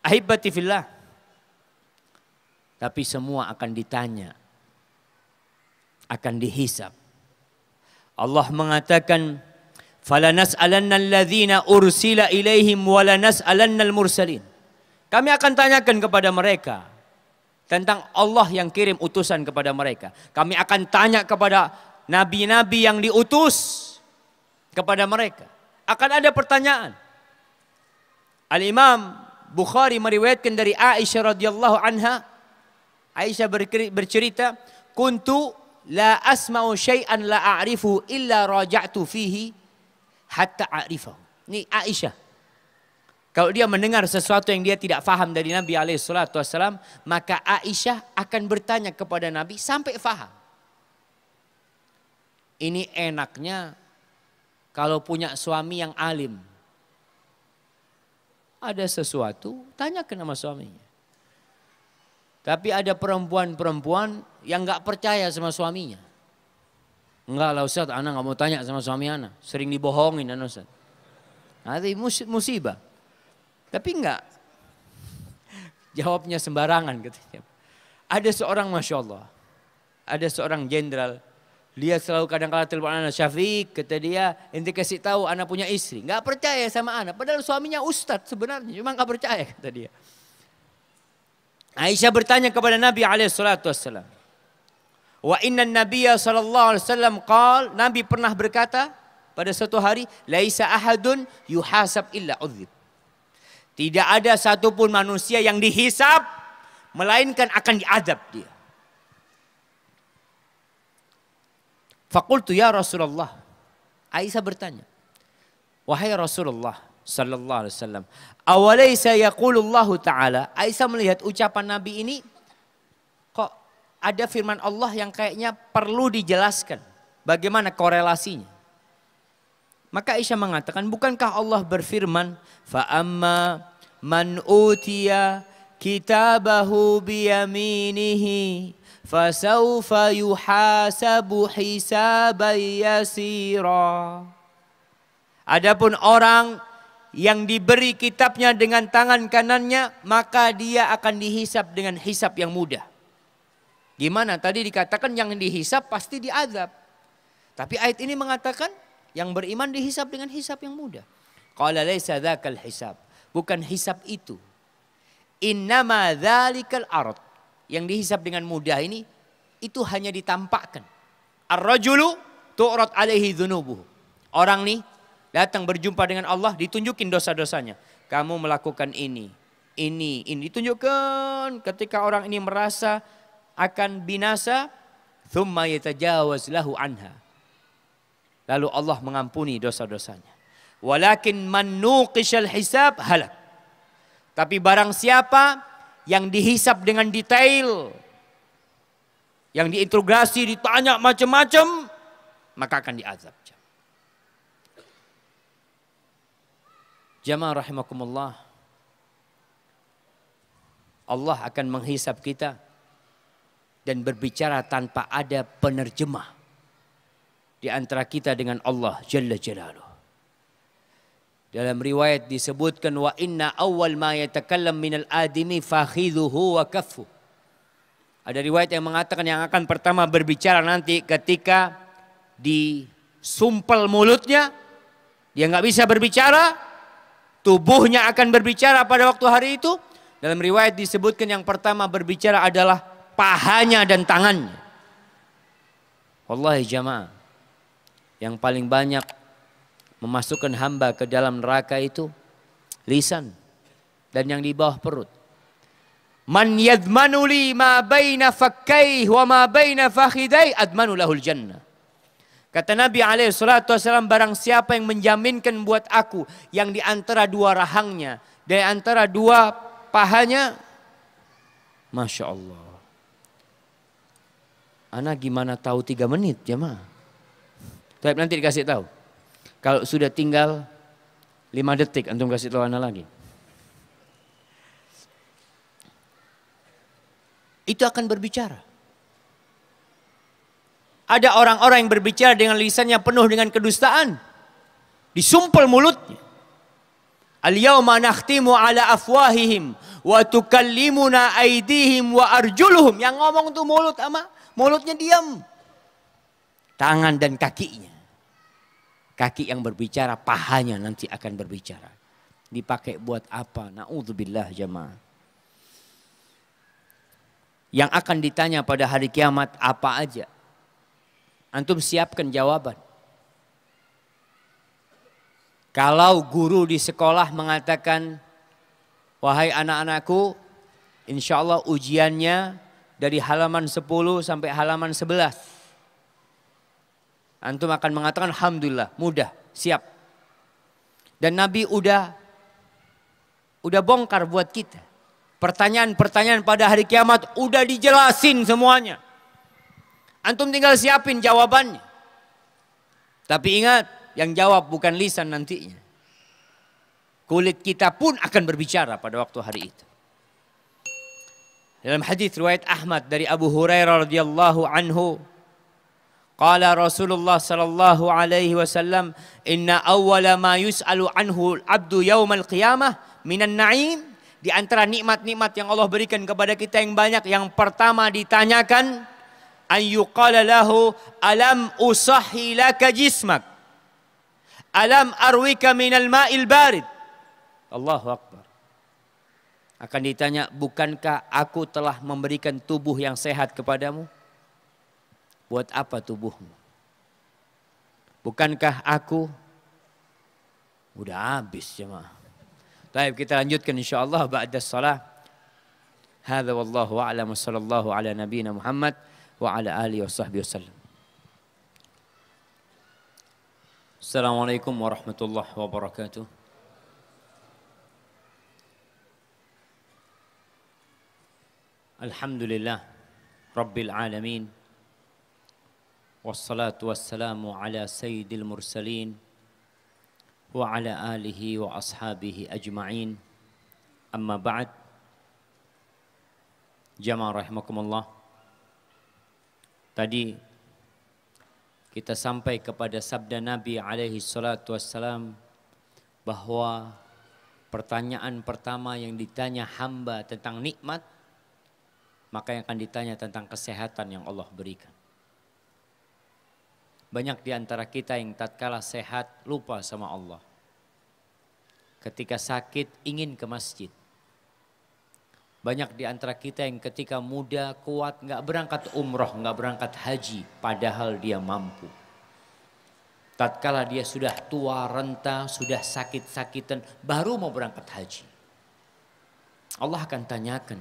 Ahibati fillah. Tapi semua akan ditanya. Akan dihisap. Allah mengatakan, "Falanas'alanna alladhina ursila ilaihim wa lanas'alanna al-mursalin." Kami akan tanyakan kepada mereka tentang Allah yang kirim utusan kepada mereka. Kami akan tanya kepada nabi-nabi yang diutus kepada mereka. Akan ada pertanyaan. Al-Imam Bukhari meriwayatkan dari Aisyah radhiyallahu anha. Aisyah bercerita, "Kuntu la asma'u syai'an la a'rifu illa raja'tu fihi hatta a'rifahu." Ini Aisyah. Kalau dia mendengar sesuatu yang dia tidak faham dari Nabi SAW, maka Aisyah akan bertanya kepada Nabi sampai faham. Ini enaknya kalau punya suami yang alim ada sesuatu, tanya ke nama suaminya. Tapi ada perempuan-perempuan yang nggak percaya sama suaminya. Enggak lah Ustaz, anak nggak mau tanya sama suami anak. Sering dibohongin anak Ustaz. Nanti musibah. Tapi enggak. Jawabnya sembarangan katanya. Ada seorang Masya Allah. Ada seorang jenderal dia selalu kadang kadang telepon anak Syafiq, kata dia, ente kasih tahu anak punya istri. Nggak percaya sama anak, padahal suaminya ustadz sebenarnya, cuma nggak percaya kata dia. Aisyah bertanya kepada Nabi SAW. Wa inna nabiya sallallahu alaihi wasallam qal, Nabi pernah berkata pada suatu hari, laisa ahadun yuhasab illa udzib. Tidak ada satupun manusia yang dihisap melainkan akan diadab dia. Fakultu ya Rasulullah. Aisyah bertanya. Wahai Rasulullah sallallahu alaihi wasallam. Awalaysa yaqulullahu taala. Aisyah melihat ucapan Nabi ini kok ada firman Allah yang kayaknya perlu dijelaskan. Bagaimana korelasinya? Maka Aisyah mengatakan, bukankah Allah berfirman, "Fa'amma man utiya kitabahu biyaminihi فسوف يحاسب حسابا Adapun orang yang diberi kitabnya dengan tangan kanannya, maka dia akan dihisap dengan hisap yang mudah. Gimana? Tadi dikatakan yang dihisap pasti diazab. Tapi ayat ini mengatakan yang beriman dihisap dengan hisap yang mudah. Qala laisa dzakal hisab. Bukan hisap itu. Innama dzalikal ard yang dihisap dengan mudah ini itu hanya ditampakkan. Ar-rajulu tu'rad alaihi dzunubuhu. Orang nih datang berjumpa dengan Allah ditunjukin dosa-dosanya. Kamu melakukan ini, ini, ini ditunjukkan ketika orang ini merasa akan binasa thumma yatajawaz lahu anha. Lalu Allah mengampuni dosa-dosanya. Walakin man nuqishal hisab halak. Tapi barang siapa yang dihisap dengan detail, yang diinterogasi, ditanya macam-macam, maka akan diazab. Jamaah rahimakumullah. Allah akan menghisap kita dan berbicara tanpa ada penerjemah di antara kita dengan Allah Jalla Jalaluh. Dalam riwayat disebutkan wa inna awal ma yatakallam minal adimi fakhidhuhu wa kaffu. Ada riwayat yang mengatakan yang akan pertama berbicara nanti ketika disumpel mulutnya, dia nggak bisa berbicara, tubuhnya akan berbicara pada waktu hari itu. Dalam riwayat disebutkan yang pertama berbicara adalah pahanya dan tangannya. Wallahi jamaah, yang paling banyak memasukkan hamba ke dalam neraka itu lisan dan yang di bawah perut. Man yadmanu li ma baina wa ma baina fakhidai admanu lahul jannah. Kata Nabi alaihi salatu wasallam barang siapa yang menjaminkan buat aku yang di antara dua rahangnya, di antara dua pahanya Masya Allah. Anak gimana tahu tiga menit jemaah? Ya, Tapi nanti dikasih tahu. Kalau sudah tinggal 5 detik, antum kasih tahu anak lagi. Itu akan berbicara. Ada orang-orang yang berbicara dengan lisannya penuh dengan kedustaan. Disumpel mulutnya. Al-yawma nakhtimu ala afwahihim wa tukallimuna aidihim, wa arjuluhum. Yang ngomong tuh mulut ama mulutnya diam. Tangan dan kakinya. Kaki yang berbicara, pahanya nanti akan berbicara. Dipakai buat apa? Na'udzubillah jemaah Yang akan ditanya pada hari kiamat apa aja? Antum siapkan jawaban. Kalau guru di sekolah mengatakan, wahai anak-anakku, insya Allah ujiannya dari halaman 10 sampai halaman 11. Antum akan mengatakan alhamdulillah, mudah, siap. Dan Nabi udah udah bongkar buat kita. Pertanyaan-pertanyaan pada hari kiamat udah dijelasin semuanya. Antum tinggal siapin jawabannya. Tapi ingat, yang jawab bukan lisan nantinya. Kulit kita pun akan berbicara pada waktu hari itu. Dalam hadis riwayat Ahmad dari Abu Hurairah radhiyallahu anhu, Qala Rasulullah sallallahu alaihi wasallam inna awwala ma yus'alu anhu al abdu yaumal qiyamah minan na'im di antara nikmat-nikmat yang Allah berikan kepada kita yang banyak yang pertama ditanyakan ayu qala lahu alam usahi laka jismak alam arwika minal ma'il barid Allahu akbar akan ditanya bukankah aku telah memberikan tubuh yang sehat kepadamu Buat apa tubuhmu? Bukankah aku udah habis jemaah. Baik kita lanjutkan insyaallah ba'da salah. Hadza wallahu a'lam sallallahu ala nabiyyina Muhammad wa ala alihi washabbihi wasallam. Assalamualaikum warahmatullahi wabarakatuh. Alhamdulillah Rabbil Alamin Wassalatu wassalamu ala sayyidil mursalin wa ala alihi wa ashabihi ajma'in. Amma ba'd. Jamaah rahimakumullah. Tadi kita sampai kepada sabda Nabi alaihi salatu wassalam bahwa pertanyaan pertama yang ditanya hamba tentang nikmat maka yang akan ditanya tentang kesehatan yang Allah berikan. Banyak di antara kita yang tatkala sehat lupa sama Allah. Ketika sakit ingin ke masjid. Banyak di antara kita yang ketika muda kuat nggak berangkat umroh, nggak berangkat haji, padahal dia mampu. Tatkala dia sudah tua, renta, sudah sakit-sakitan, baru mau berangkat haji. Allah akan tanyakan,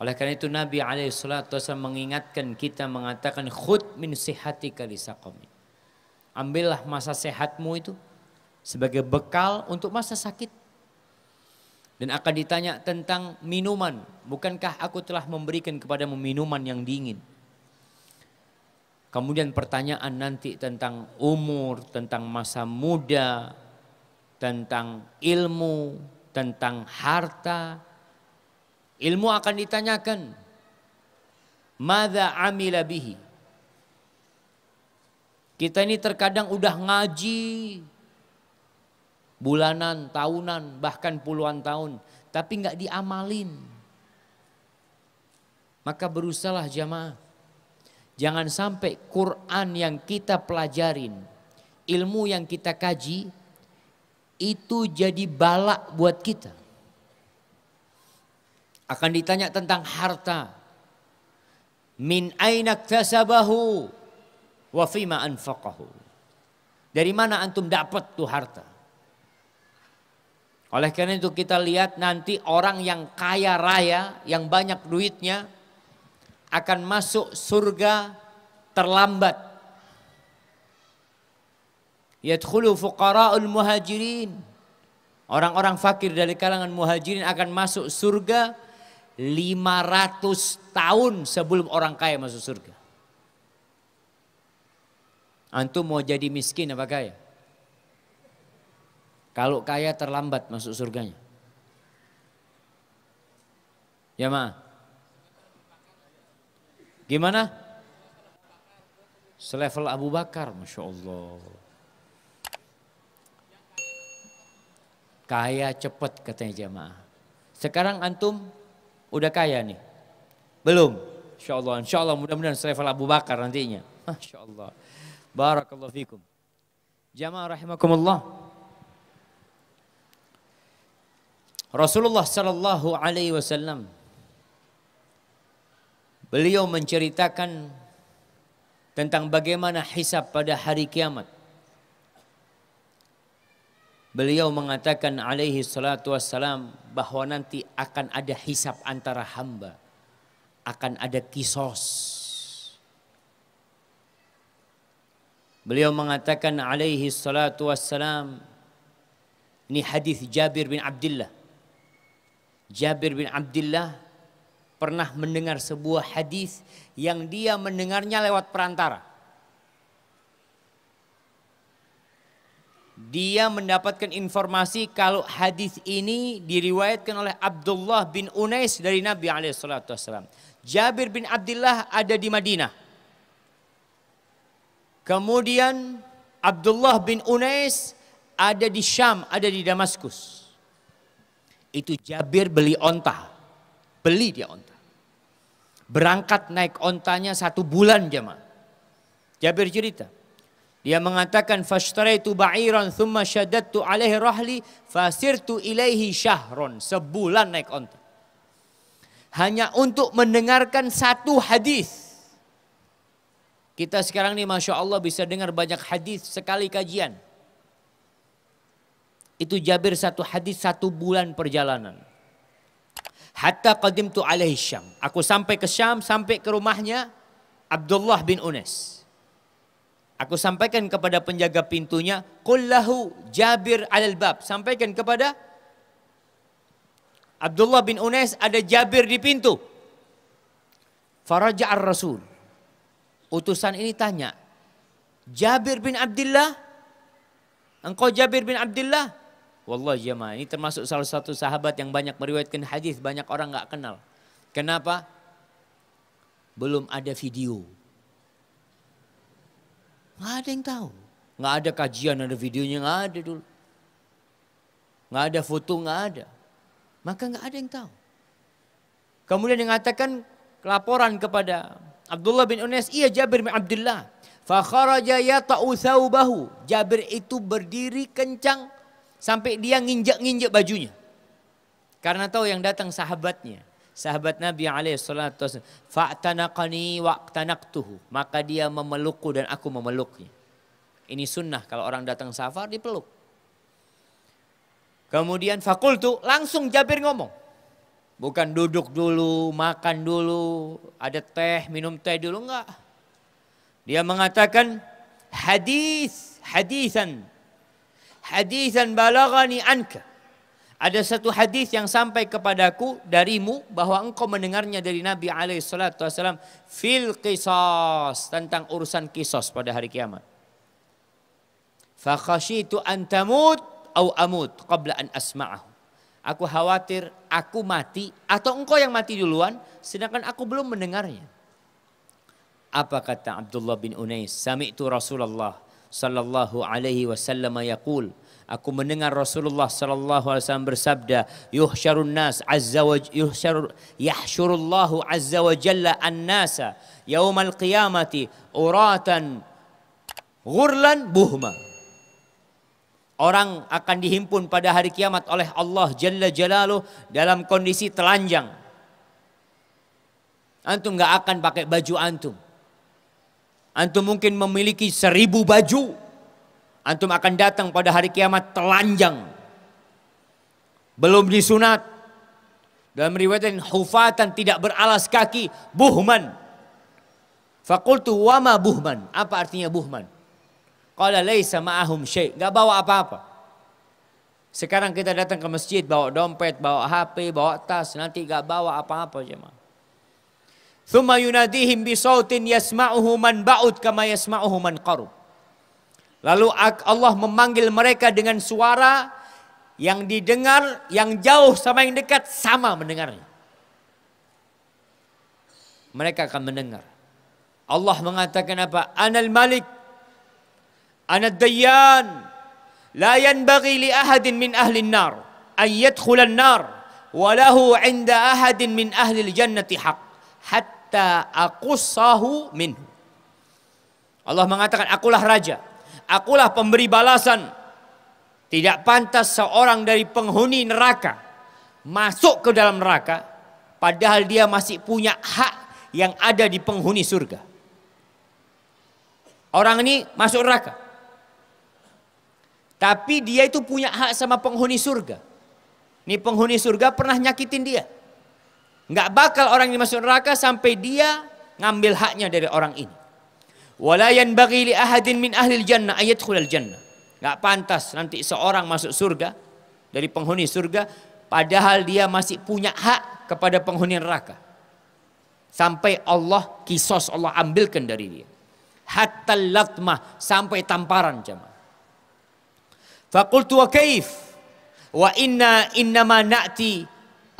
oleh karena itu Nabi Alaihi Wasallam mengingatkan kita mengatakan khud min sihati kalisaqami. Ambillah masa sehatmu itu sebagai bekal untuk masa sakit. Dan akan ditanya tentang minuman. Bukankah aku telah memberikan kepadamu minuman yang dingin? Kemudian pertanyaan nanti tentang umur, tentang masa muda, tentang ilmu, tentang harta, Ilmu akan ditanyakan. Mada amila bihi. Kita ini terkadang udah ngaji bulanan, tahunan, bahkan puluhan tahun, tapi nggak diamalin. Maka berusahalah jamaah. Jangan sampai Quran yang kita pelajarin, ilmu yang kita kaji itu jadi balak buat kita. Akan ditanya tentang harta. Min ainak tasabahu wa fima anfaqahu. Dari mana antum dapat tuh harta? Oleh karena itu kita lihat nanti orang yang kaya raya, yang banyak duitnya akan masuk surga terlambat. Yadkhulu fuqara'ul muhajirin. Orang-orang fakir dari kalangan muhajirin akan masuk surga 500 tahun sebelum orang kaya masuk surga. Antum mau jadi miskin apa kaya? Kalau kaya terlambat masuk surganya. Ya ma? Gimana? Selevel Abu Bakar, Masya Allah. Kaya cepat katanya jamaah. Sekarang antum Udah kaya nih? Belum. Insya Allah, insya Allah mudah-mudahan selevel Abu Bakar nantinya. Masya Allah. Barakallahu fikum. Jamaah rahimakumullah. Rasulullah sallallahu alaihi wasallam beliau menceritakan tentang bagaimana hisab pada hari kiamat. Beliau mengatakan alaihi salatu wassalam bahwa nanti akan ada hisap antara hamba. Akan ada kisos. Beliau mengatakan alaihi salatu wassalam. Ini hadis Jabir bin Abdullah. Jabir bin Abdullah pernah mendengar sebuah hadis yang dia mendengarnya lewat perantara. dia mendapatkan informasi kalau hadis ini diriwayatkan oleh Abdullah bin Unais dari Nabi Alaihissalam. Jabir bin Abdullah ada di Madinah. Kemudian Abdullah bin Unais ada di Syam, ada di Damaskus. Itu Jabir beli onta. Beli dia onta. Berangkat naik ontanya satu bulan jemaah. Jabir cerita. Dia mengatakan fashtaraitu ba'iran thumma syadattu alaihi rahli fasirtu ilaihi syahron. Sebulan naik onta. Hanya untuk mendengarkan satu hadis. Kita sekarang nih Masya Allah bisa dengar banyak hadis sekali kajian. Itu Jabir satu hadis satu bulan perjalanan. Hatta qadimtu alaihi syam. Aku sampai ke Syam, sampai ke rumahnya Abdullah bin Unes. Aku sampaikan kepada penjaga pintunya, kullahu Jabir alal bab. Sampaikan kepada Abdullah bin Unes ada Jabir di pintu. Faraja ar-Rasul. Utusan ini tanya, Jabir bin Abdullah? Engkau Jabir bin Abdullah? Wallah jemaah, iya, ini termasuk salah satu sahabat yang banyak meriwayatkan hadis, banyak orang nggak kenal. Kenapa? Belum ada video. Nggak ada yang tahu. Nggak ada kajian, ada videonya, nggak ada dulu. Nggak ada foto, nggak ada. Maka nggak ada yang tahu. Kemudian mengatakan laporan kepada Abdullah bin Unes, iya Jabir bin Abdullah. Fakharaja yata'u thawbahu. Jabir itu berdiri kencang sampai dia nginjak-nginjak bajunya. Karena tahu yang datang sahabatnya sahabat Nabi alaihi salatu fa'tanaqani waqtanaqtuhu maka dia memelukku dan aku memeluknya ini sunnah kalau orang datang safar dipeluk kemudian fakultu langsung Jabir ngomong bukan duduk dulu makan dulu ada teh minum teh dulu enggak dia mengatakan hadis hadisan hadisan balagani anka ada satu hadis yang sampai kepadaku darimu bahwa engkau mendengarnya dari Nabi alaihi salatu wasallam fil qisas tentang urusan kisos pada hari kiamat. Fa khasyitu an tamut au amut qabla an asma'ahu. Aku khawatir aku mati atau engkau yang mati duluan sedangkan aku belum mendengarnya. Apa kata Abdullah bin Unais? Sami'tu Rasulullah sallallahu alaihi wasallam yaqul Aku mendengar Rasulullah sallallahu alaihi wasallam bersabda, "Yuhsyarun nas azza wa yuhsyar yahsyurullahu azza wa jalla an-nasa yaumal qiyamati uratan ghurlan buhma." Orang akan dihimpun pada hari kiamat oleh Allah Jalla jalalu dalam kondisi telanjang. Antum nggak akan pakai baju antum. Antum mungkin memiliki seribu baju antum akan datang pada hari kiamat telanjang. Belum disunat. Dalam riwayat hufatan tidak beralas kaki, buhman. Fakultu wama buhman. Apa artinya buhman? Qala laysa ma'ahum syai. Gak bawa apa-apa. Sekarang kita datang ke masjid bawa dompet, bawa HP, bawa tas, nanti gak bawa apa-apa jemaah. Thumma yunadihim bisautin yasma'uhu man ba'ud kama yasma'uhu man qarub. Lalu Allah memanggil mereka dengan suara yang didengar, yang jauh sama yang dekat sama mendengarnya. Mereka akan mendengar. Allah mengatakan apa? Anal Malik, Anad Dayyan, la yanbaghi li ahadin min ahli nar an yadkhula nar wa lahu 'inda ahadin min ahli jannati haq hatta aqussahu minhu. Allah mengatakan akulah raja akulah pemberi balasan. Tidak pantas seorang dari penghuni neraka masuk ke dalam neraka padahal dia masih punya hak yang ada di penghuni surga. Orang ini masuk neraka. Tapi dia itu punya hak sama penghuni surga. Ini penghuni surga pernah nyakitin dia. Nggak bakal orang ini masuk neraka sampai dia ngambil haknya dari orang ini. Wala yanbaghi li ahadin min ahli jannah ayadkhulal jannah. Enggak pantas nanti seorang masuk surga dari penghuni surga padahal dia masih punya hak kepada penghuni neraka. Sampai Allah kisos Allah ambilkan dari dia. Hatta latmah sampai tamparan jemaah. Fakultu wa kaif wa inna innama na'ti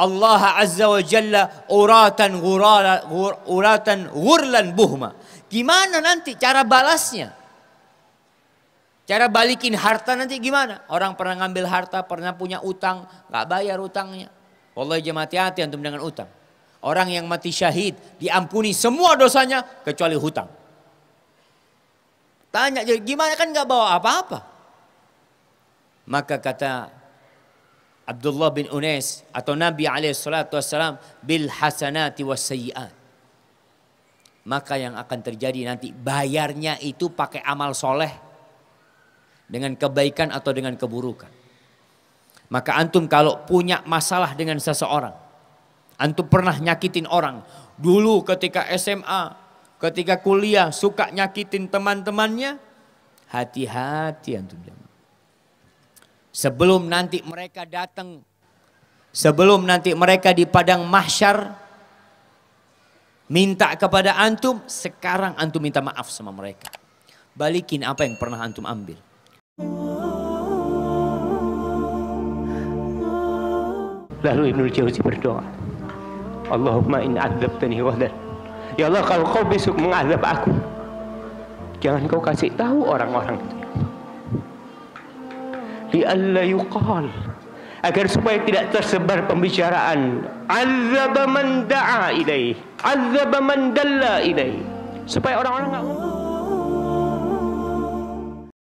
Allah azza wa jalla uratan ghurala ghuratan ghurlan buhma. Gimana nanti cara balasnya? Cara balikin harta nanti gimana? Orang pernah ngambil harta, pernah punya utang, nggak bayar utangnya. Wallahi jemaah hati-hati antum dengan utang. Orang yang mati syahid diampuni semua dosanya kecuali hutang. Tanya jadi gimana kan nggak bawa apa-apa. Maka kata Abdullah bin Unes atau Nabi alaihi salatu wassalam bil hasanati was sayyiat maka yang akan terjadi nanti bayarnya itu pakai amal soleh dengan kebaikan atau dengan keburukan. Maka antum kalau punya masalah dengan seseorang, antum pernah nyakitin orang. Dulu ketika SMA, ketika kuliah suka nyakitin teman-temannya, hati-hati antum jangan. Sebelum nanti mereka datang, sebelum nanti mereka di padang mahsyar, Minta kepada antum, sekarang antum minta maaf sama mereka. Balikin apa yang pernah antum ambil. Lalu Ibnu Jauzi berdoa. Allahumma in adzabtani ghadan. Ya Allah kalau kau besok mengadab aku, jangan kau kasih tahu orang-orang itu. Li'alla yuqal agar supaya tidak tersebar pembicaraan azab man ilaih azab man dalla ilaih supaya orang-orang enggak -orang